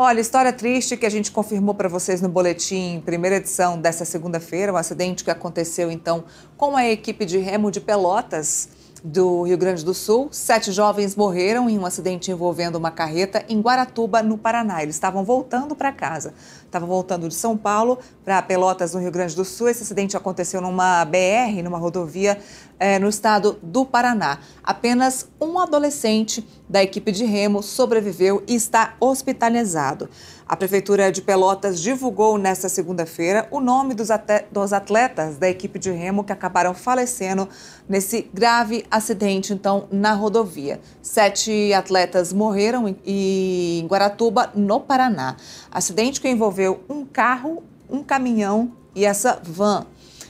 Olha, história triste que a gente confirmou para vocês no boletim, primeira edição dessa segunda-feira, um acidente que aconteceu então com a equipe de remo de Pelotas do Rio Grande do Sul, sete jovens morreram em um acidente envolvendo uma carreta em Guaratuba, no Paraná. Eles estavam voltando para casa. Estavam voltando de São Paulo para Pelotas, no Rio Grande do Sul. Esse acidente aconteceu numa BR, numa rodovia eh, no estado do Paraná. Apenas um adolescente da equipe de remo sobreviveu e está hospitalizado. A Prefeitura de Pelotas divulgou nesta segunda-feira o nome dos atletas da equipe de remo que acabaram falecendo nesse grave acidente, então, na rodovia. Sete atletas morreram em Guaratuba, no Paraná. Acidente que envolveu um carro, um caminhão e essa van.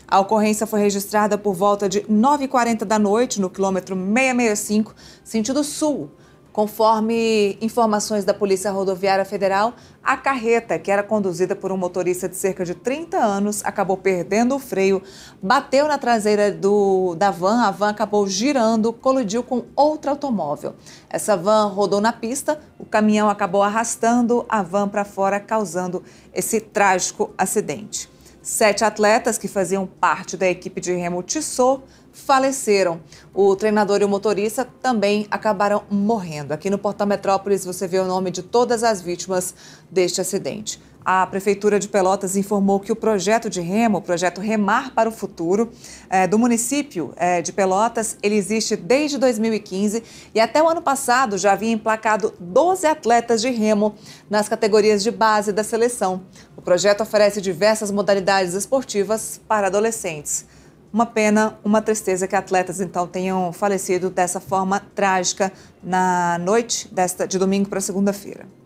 A ocorrência foi registrada por volta de 9h40 da noite, no quilômetro 665, sentido sul, Conforme informações da Polícia Rodoviária Federal, a carreta, que era conduzida por um motorista de cerca de 30 anos, acabou perdendo o freio, bateu na traseira do, da van, a van acabou girando, colidiu com outro automóvel. Essa van rodou na pista, o caminhão acabou arrastando a van para fora, causando esse trágico acidente. Sete atletas que faziam parte da equipe de remo Tissot faleceram. O treinador e o motorista também acabaram morrendo. Aqui no Portal Metrópolis você vê o nome de todas as vítimas deste acidente. A Prefeitura de Pelotas informou que o projeto de remo, o projeto Remar para o Futuro, é, do município é, de Pelotas, ele existe desde 2015 e até o ano passado já havia emplacado 12 atletas de remo nas categorias de base da seleção projeto oferece diversas modalidades esportivas para adolescentes. Uma pena, uma tristeza que atletas então tenham falecido dessa forma trágica na noite desta, de domingo para segunda-feira.